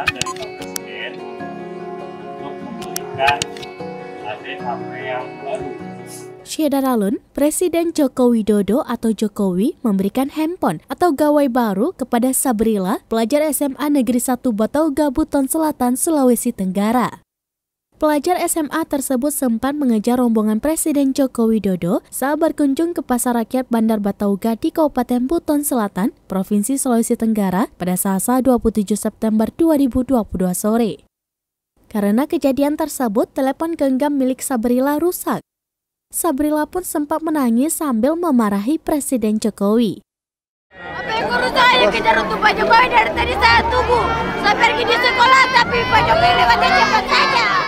arahan dari Pak Presiden untuk yang baru. Presiden Joko Widodo atau Jokowi memberikan handphone atau gawai baru kepada Sabrila, pelajar SMA Negeri 1 Batau Gabuton Selatan, Sulawesi Tenggara. Pelajar SMA tersebut sempat mengejar rombongan Presiden Joko Widodo saat berkunjung ke Pasar Rakyat Bandar Batauga di Kabupaten Buton Selatan, Provinsi Sulawesi Tenggara pada Selasa 27 September 2022 sore. Karena kejadian tersebut, telepon genggam milik Sabrila rusak. Sabrila pun sempat menangis sambil memarahi Presiden Jokowi. Apa yang rusak ini kejar untuk Pak Jokowi dari tadi saya tunggu. Saya pergi di sekolah tapi Pak Jokowi lewatnya cepat saja.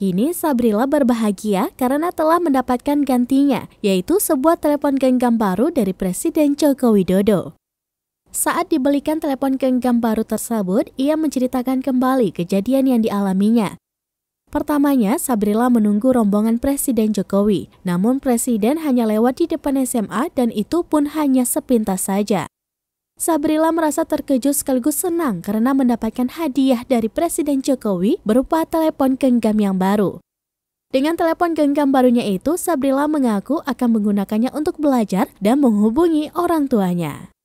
Kini Sabrila berbahagia karena telah mendapatkan gantinya, yaitu sebuah telepon genggam baru dari Presiden Joko Widodo. Saat dibelikan telepon genggam baru tersebut, ia menceritakan kembali kejadian yang dialaminya. Pertamanya, Sabrila menunggu rombongan Presiden Jokowi, namun Presiden hanya lewat di depan SMA dan itu pun hanya sepintas saja. Sabrila merasa terkejut sekaligus senang karena mendapatkan hadiah dari Presiden Jokowi berupa telepon genggam yang baru. Dengan telepon genggam barunya itu, Sabrila mengaku akan menggunakannya untuk belajar dan menghubungi orang tuanya.